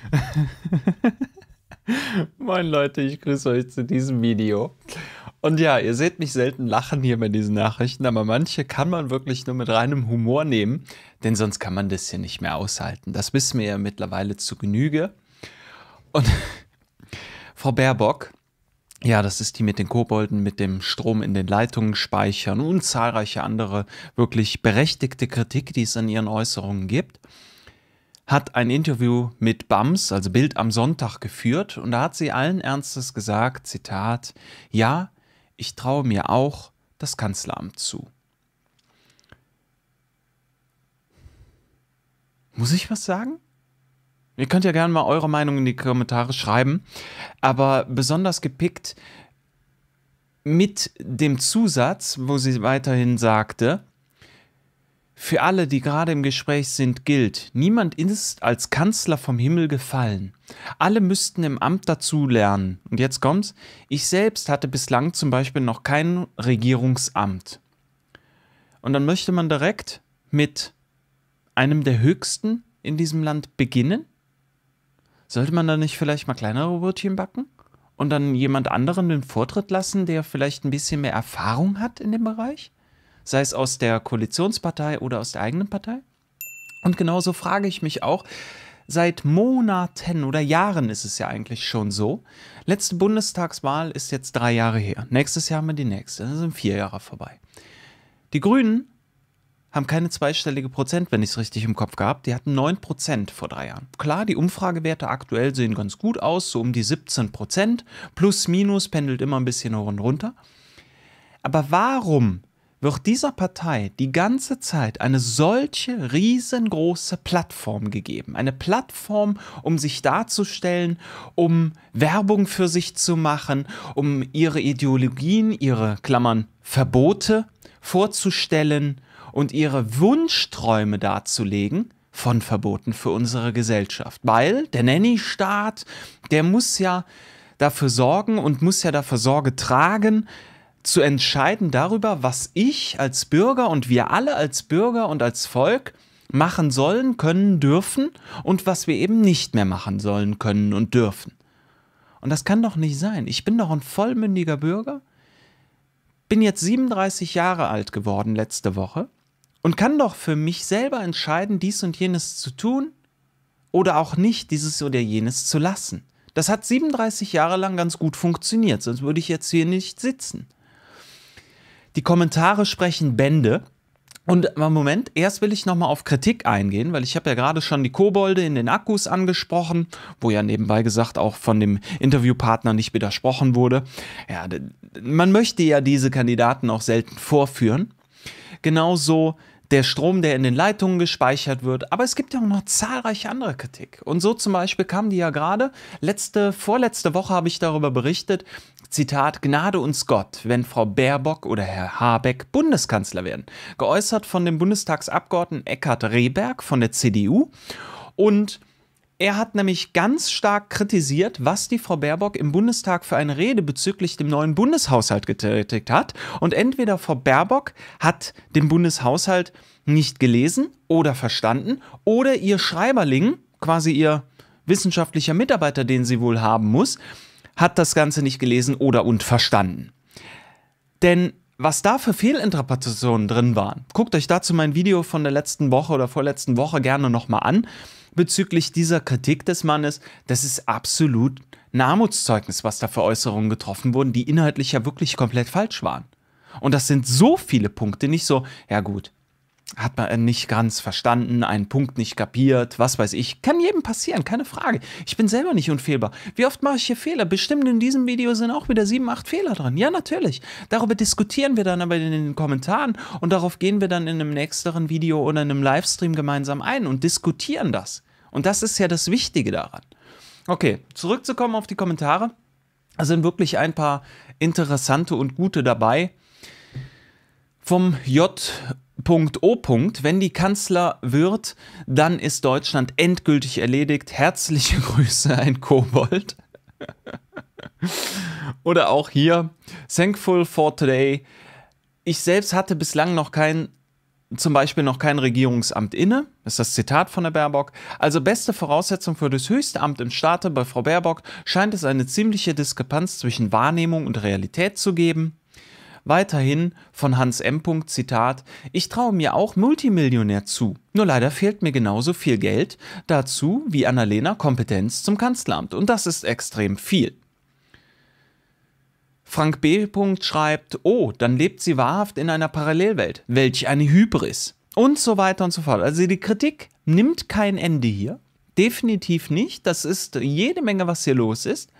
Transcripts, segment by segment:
Moin Leute, ich grüße euch zu diesem Video. Und ja, ihr seht mich selten lachen hier bei diesen Nachrichten, aber manche kann man wirklich nur mit reinem Humor nehmen, denn sonst kann man das hier nicht mehr aushalten. Das wissen wir ja mittlerweile zu Genüge. Und Frau Baerbock, ja, das ist die mit den Kobolden, mit dem Strom in den Leitungen speichern und zahlreiche andere wirklich berechtigte Kritik, die es an ihren Äußerungen gibt hat ein Interview mit BAMS, also Bild am Sonntag, geführt und da hat sie allen Ernstes gesagt, Zitat, ja, ich traue mir auch das Kanzleramt zu. Muss ich was sagen? Ihr könnt ja gerne mal eure Meinung in die Kommentare schreiben, aber besonders gepickt mit dem Zusatz, wo sie weiterhin sagte, für alle, die gerade im Gespräch sind, gilt, niemand ist als Kanzler vom Himmel gefallen. Alle müssten im Amt dazulernen. Und jetzt kommt's, ich selbst hatte bislang zum Beispiel noch kein Regierungsamt. Und dann möchte man direkt mit einem der höchsten in diesem Land beginnen? Sollte man da nicht vielleicht mal kleinere Brötchen backen? Und dann jemand anderen den Vortritt lassen, der vielleicht ein bisschen mehr Erfahrung hat in dem Bereich? sei es aus der Koalitionspartei oder aus der eigenen Partei. Und genauso frage ich mich auch, seit Monaten oder Jahren ist es ja eigentlich schon so. Letzte Bundestagswahl ist jetzt drei Jahre her. Nächstes Jahr haben wir die nächste. Dann sind vier Jahre vorbei. Die Grünen haben keine zweistellige Prozent, wenn ich es richtig im Kopf gehabt. Die hatten 9 Prozent vor drei Jahren. Klar, die Umfragewerte aktuell sehen ganz gut aus, so um die 17 Prozent. Plus, minus pendelt immer ein bisschen hoch und runter. Aber warum wird dieser Partei die ganze Zeit eine solche riesengroße Plattform gegeben. Eine Plattform, um sich darzustellen, um Werbung für sich zu machen, um ihre Ideologien, ihre Klammern Verbote vorzustellen und ihre Wunschträume darzulegen von Verboten für unsere Gesellschaft. Weil der Nanny-Staat, der muss ja dafür sorgen und muss ja dafür Sorge tragen, zu entscheiden darüber, was ich als Bürger und wir alle als Bürger und als Volk machen sollen, können, dürfen und was wir eben nicht mehr machen sollen, können und dürfen. Und das kann doch nicht sein. Ich bin doch ein vollmündiger Bürger, bin jetzt 37 Jahre alt geworden letzte Woche und kann doch für mich selber entscheiden, dies und jenes zu tun oder auch nicht dieses oder jenes zu lassen. Das hat 37 Jahre lang ganz gut funktioniert, sonst würde ich jetzt hier nicht sitzen. Die Kommentare sprechen Bände. Und äh, Moment, erst will ich nochmal auf Kritik eingehen, weil ich habe ja gerade schon die Kobolde in den Akkus angesprochen, wo ja nebenbei gesagt auch von dem Interviewpartner nicht widersprochen wurde. Ja, man möchte ja diese Kandidaten auch selten vorführen. Genauso der Strom, der in den Leitungen gespeichert wird. Aber es gibt ja auch noch zahlreiche andere Kritik. Und so zum Beispiel kam die ja gerade, letzte, vorletzte Woche habe ich darüber berichtet, Zitat, Gnade uns Gott, wenn Frau Baerbock oder Herr Habeck Bundeskanzler werden. Geäußert von dem Bundestagsabgeordneten Eckhard Rehberg von der CDU. Und er hat nämlich ganz stark kritisiert, was die Frau Baerbock im Bundestag für eine Rede bezüglich dem neuen Bundeshaushalt getätigt hat. Und entweder Frau Baerbock hat den Bundeshaushalt nicht gelesen oder verstanden, oder ihr Schreiberling, quasi ihr wissenschaftlicher Mitarbeiter, den sie wohl haben muss, hat das Ganze nicht gelesen oder und verstanden. Denn was da für Fehlinterpretationen drin waren, guckt euch dazu mein Video von der letzten Woche oder vorletzten Woche gerne nochmal an bezüglich dieser Kritik des Mannes, das ist absolut ein Armutszeugnis, was da für Äußerungen getroffen wurden, die inhaltlich ja wirklich komplett falsch waren. Und das sind so viele Punkte, nicht so, ja gut, hat man nicht ganz verstanden, einen Punkt nicht kapiert, was weiß ich. Kann jedem passieren, keine Frage. Ich bin selber nicht unfehlbar. Wie oft mache ich hier Fehler? Bestimmt in diesem Video sind auch wieder sieben, acht Fehler dran. Ja, natürlich. Darüber diskutieren wir dann aber in den Kommentaren und darauf gehen wir dann in einem nächsteren Video oder in einem Livestream gemeinsam ein und diskutieren das. Und das ist ja das Wichtige daran. Okay, zurückzukommen auf die Kommentare. Da sind wirklich ein paar interessante und gute dabei. Vom J. Punkt O. Punkt. Wenn die Kanzler wird, dann ist Deutschland endgültig erledigt. Herzliche Grüße, ein Kobold. Oder auch hier, thankful for today. Ich selbst hatte bislang noch kein, zum Beispiel noch kein Regierungsamt inne. Das ist das Zitat von der Baerbock. Also beste Voraussetzung für das höchste Amt im Staate bei Frau Baerbock scheint es eine ziemliche Diskrepanz zwischen Wahrnehmung und Realität zu geben. Weiterhin von Hans M. Zitat: Ich traue mir auch Multimillionär zu. Nur leider fehlt mir genauso viel Geld dazu wie Annalena Kompetenz zum Kanzleramt. Und das ist extrem viel. Frank B. schreibt: Oh, dann lebt sie wahrhaft in einer Parallelwelt. Welch eine Hybris. Und so weiter und so fort. Also die Kritik nimmt kein Ende hier. Definitiv nicht. Das ist jede Menge, was hier los ist.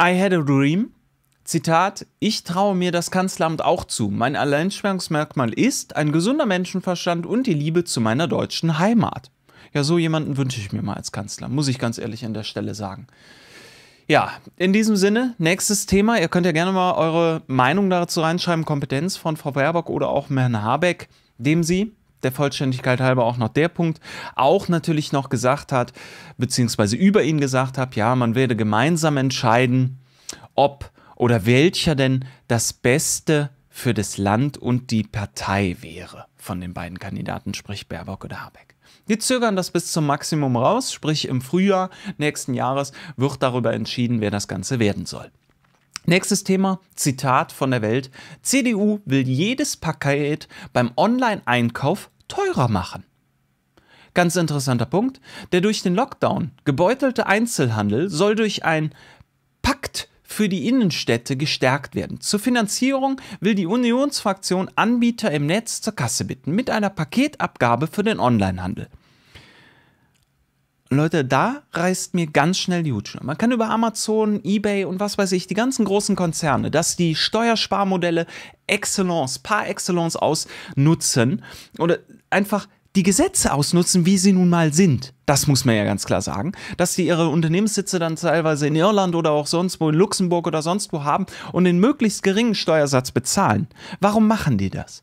I Had a Dream Zitat, ich traue mir das Kanzleramt auch zu. Mein Alleinstellungsmerkmal ist ein gesunder Menschenverstand und die Liebe zu meiner deutschen Heimat. Ja, so jemanden wünsche ich mir mal als Kanzler, muss ich ganz ehrlich an der Stelle sagen. Ja, in diesem Sinne, nächstes Thema. Ihr könnt ja gerne mal eure Meinung dazu reinschreiben, Kompetenz von Frau Werbock oder auch Herrn Habeck, dem sie, der Vollständigkeit halber auch noch der Punkt, auch natürlich noch gesagt hat, beziehungsweise über ihn gesagt hat, ja, man werde gemeinsam entscheiden, ob oder welcher denn das Beste für das Land und die Partei wäre von den beiden Kandidaten, sprich Baerbock oder Habeck. Wir zögern das bis zum Maximum raus, sprich im Frühjahr nächsten Jahres wird darüber entschieden, wer das Ganze werden soll. Nächstes Thema, Zitat von der Welt. CDU will jedes Paket beim Online-Einkauf teurer machen. Ganz interessanter Punkt, der durch den Lockdown gebeutelte Einzelhandel soll durch ein Pakt für die Innenstädte gestärkt werden. Zur Finanzierung will die Unionsfraktion Anbieter im Netz zur Kasse bitten mit einer Paketabgabe für den Onlinehandel. Leute, da reißt mir ganz schnell die Hutschnur. Man kann über Amazon, eBay und was weiß ich, die ganzen großen Konzerne, dass die Steuersparmodelle Excellence, par Excellence ausnutzen oder einfach die Gesetze ausnutzen, wie sie nun mal sind. Das muss man ja ganz klar sagen, dass sie ihre Unternehmenssitze dann teilweise in Irland oder auch sonst wo in Luxemburg oder sonst wo haben und den möglichst geringen Steuersatz bezahlen. Warum machen die das?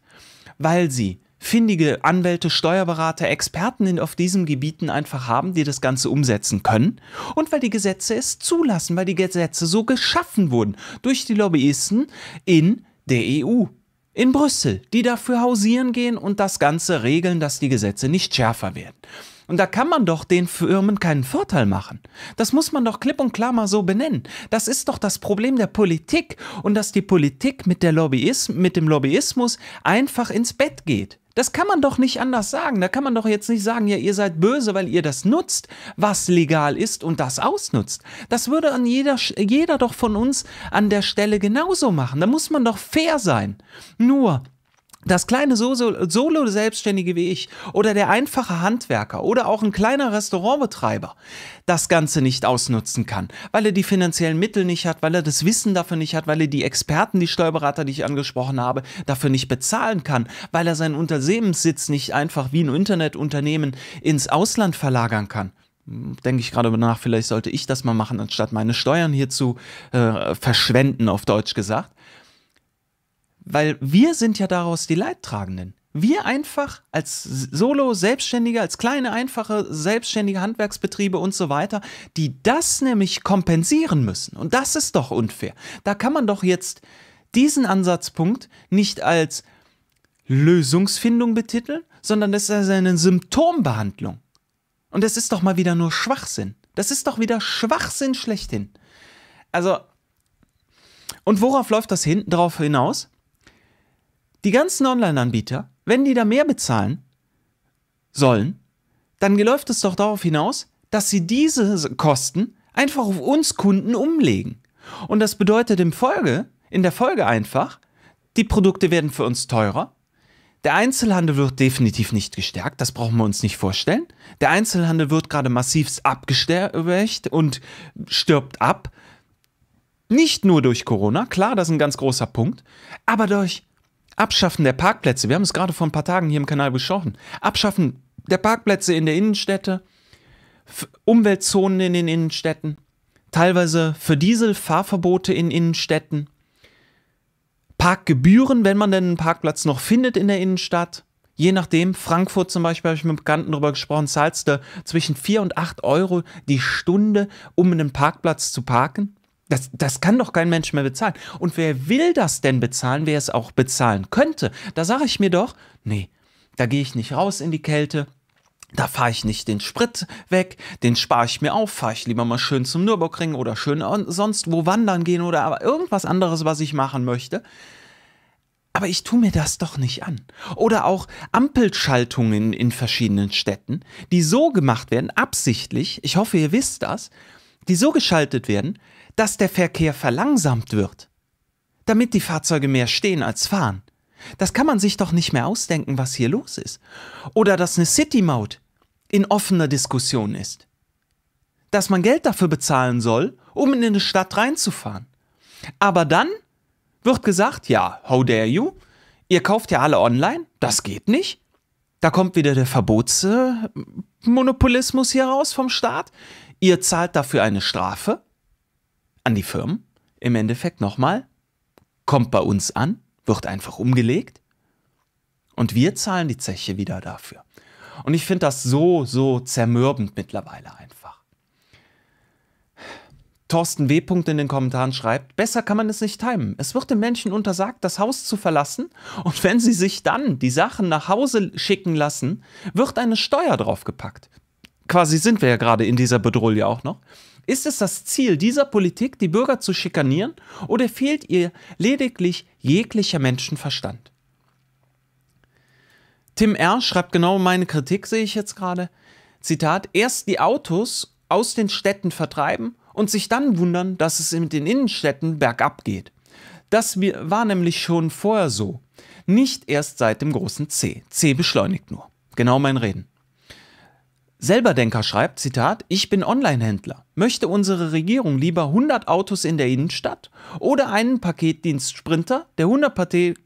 Weil sie findige Anwälte, Steuerberater, Experten auf diesen Gebieten einfach haben, die das Ganze umsetzen können und weil die Gesetze es zulassen, weil die Gesetze so geschaffen wurden durch die Lobbyisten in der EU in Brüssel, die dafür hausieren gehen und das Ganze regeln, dass die Gesetze nicht schärfer werden. Und da kann man doch den Firmen keinen Vorteil machen. Das muss man doch klipp und klar mal so benennen. Das ist doch das Problem der Politik und dass die Politik mit, der Lobbyism mit dem Lobbyismus einfach ins Bett geht. Das kann man doch nicht anders sagen. Da kann man doch jetzt nicht sagen, ja, ihr seid böse, weil ihr das nutzt, was legal ist und das ausnutzt. Das würde an jeder, jeder doch von uns an der Stelle genauso machen. Da muss man doch fair sein. Nur, das kleine Solo-Selbstständige wie ich oder der einfache Handwerker oder auch ein kleiner Restaurantbetreiber das Ganze nicht ausnutzen kann, weil er die finanziellen Mittel nicht hat, weil er das Wissen dafür nicht hat, weil er die Experten, die Steuerberater, die ich angesprochen habe, dafür nicht bezahlen kann, weil er seinen Unternehmenssitz nicht einfach wie ein Internetunternehmen ins Ausland verlagern kann denke ich gerade nach, vielleicht sollte ich das mal machen, anstatt meine Steuern hier zu äh, verschwenden, auf Deutsch gesagt. Weil wir sind ja daraus die Leidtragenden. Wir einfach als Solo, Selbstständige, als kleine, einfache, selbstständige Handwerksbetriebe und so weiter, die das nämlich kompensieren müssen. Und das ist doch unfair. Da kann man doch jetzt diesen Ansatzpunkt nicht als Lösungsfindung betiteln, sondern das ist eine Symptombehandlung. Und das ist doch mal wieder nur Schwachsinn. Das ist doch wieder Schwachsinn schlechthin. Also, und worauf läuft das hinten darauf hinaus? die ganzen Online-Anbieter, wenn die da mehr bezahlen sollen, dann läuft es doch darauf hinaus, dass sie diese Kosten einfach auf uns Kunden umlegen. Und das bedeutet im Folge, in der Folge einfach, die Produkte werden für uns teurer. Der Einzelhandel wird definitiv nicht gestärkt, das brauchen wir uns nicht vorstellen. Der Einzelhandel wird gerade massiv abgestärkt und stirbt ab. Nicht nur durch Corona, klar, das ist ein ganz großer Punkt, aber durch Abschaffen der Parkplätze. Wir haben es gerade vor ein paar Tagen hier im Kanal besprochen. Abschaffen der Parkplätze in der Innenstädte, Umweltzonen in den Innenstädten, teilweise für Dieselfahrverbote in Innenstädten, Parkgebühren, wenn man denn einen Parkplatz noch findet in der Innenstadt. Je nachdem, Frankfurt zum Beispiel, habe ich mit Bekannten darüber gesprochen, zahlst du zwischen 4 und 8 Euro die Stunde, um einen Parkplatz zu parken. Das, das kann doch kein Mensch mehr bezahlen. Und wer will das denn bezahlen, wer es auch bezahlen könnte? Da sage ich mir doch, nee, da gehe ich nicht raus in die Kälte. Da fahre ich nicht den Sprit weg, den spare ich mir auf, fahre ich lieber mal schön zum Nürburgring oder schön sonst wo wandern gehen oder aber irgendwas anderes, was ich machen möchte. Aber ich tue mir das doch nicht an. Oder auch Ampelschaltungen in verschiedenen Städten, die so gemacht werden, absichtlich, ich hoffe, ihr wisst das, die so geschaltet werden, dass der Verkehr verlangsamt wird, damit die Fahrzeuge mehr stehen als fahren. Das kann man sich doch nicht mehr ausdenken, was hier los ist. Oder dass eine City-Maut in offener Diskussion ist. Dass man Geld dafür bezahlen soll, um in eine Stadt reinzufahren. Aber dann wird gesagt, ja, how dare you? Ihr kauft ja alle online, das geht nicht. Da kommt wieder der Verbotsmonopolismus hier raus vom Staat. Ihr zahlt dafür eine Strafe an die Firmen. Im Endeffekt nochmal, kommt bei uns an, wird einfach umgelegt und wir zahlen die Zeche wieder dafür. Und ich finde das so, so zermürbend mittlerweile einfach. Thorsten W. in den Kommentaren schreibt, besser kann man es nicht timen. Es wird den Menschen untersagt, das Haus zu verlassen und wenn sie sich dann die Sachen nach Hause schicken lassen, wird eine Steuer draufgepackt quasi sind wir ja gerade in dieser Bedrulle auch noch. Ist es das Ziel dieser Politik, die Bürger zu schikanieren, oder fehlt ihr lediglich jeglicher Menschenverstand? Tim R. schreibt genau meine Kritik, sehe ich jetzt gerade. Zitat, erst die Autos aus den Städten vertreiben und sich dann wundern, dass es in den Innenstädten bergab geht. Das war nämlich schon vorher so. Nicht erst seit dem großen C. C beschleunigt nur. Genau mein Reden. Selberdenker schreibt, Zitat, ich bin Onlinehändler. Möchte unsere Regierung lieber 100 Autos in der Innenstadt oder einen Paketdienst Sprinter, der 100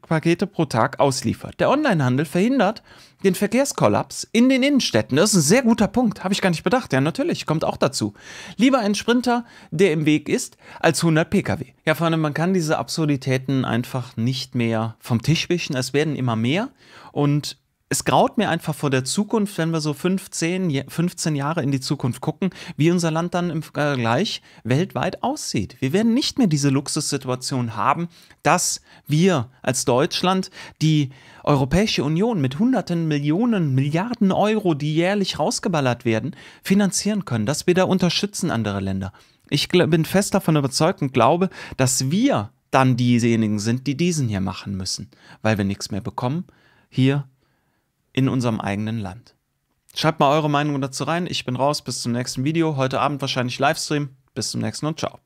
Pakete pro Tag ausliefert? Der Onlinehandel verhindert den Verkehrskollaps in den Innenstädten. Das ist ein sehr guter Punkt, habe ich gar nicht bedacht. Ja, natürlich, kommt auch dazu. Lieber ein Sprinter, der im Weg ist, als 100 Pkw. Ja, Freunde, man kann diese Absurditäten einfach nicht mehr vom Tisch wischen. Es werden immer mehr und es graut mir einfach vor der Zukunft, wenn wir so 15, 15 Jahre in die Zukunft gucken, wie unser Land dann im Vergleich äh, weltweit aussieht. Wir werden nicht mehr diese Luxussituation haben, dass wir als Deutschland die Europäische Union mit hunderten Millionen, Milliarden Euro, die jährlich rausgeballert werden, finanzieren können, dass wir da unterstützen andere Länder. Ich bin fest davon überzeugt und glaube, dass wir dann diejenigen sind, die diesen hier machen müssen, weil wir nichts mehr bekommen. Hier in unserem eigenen Land. Schreibt mal eure Meinung dazu rein. Ich bin raus. Bis zum nächsten Video. Heute Abend wahrscheinlich Livestream. Bis zum nächsten und ciao.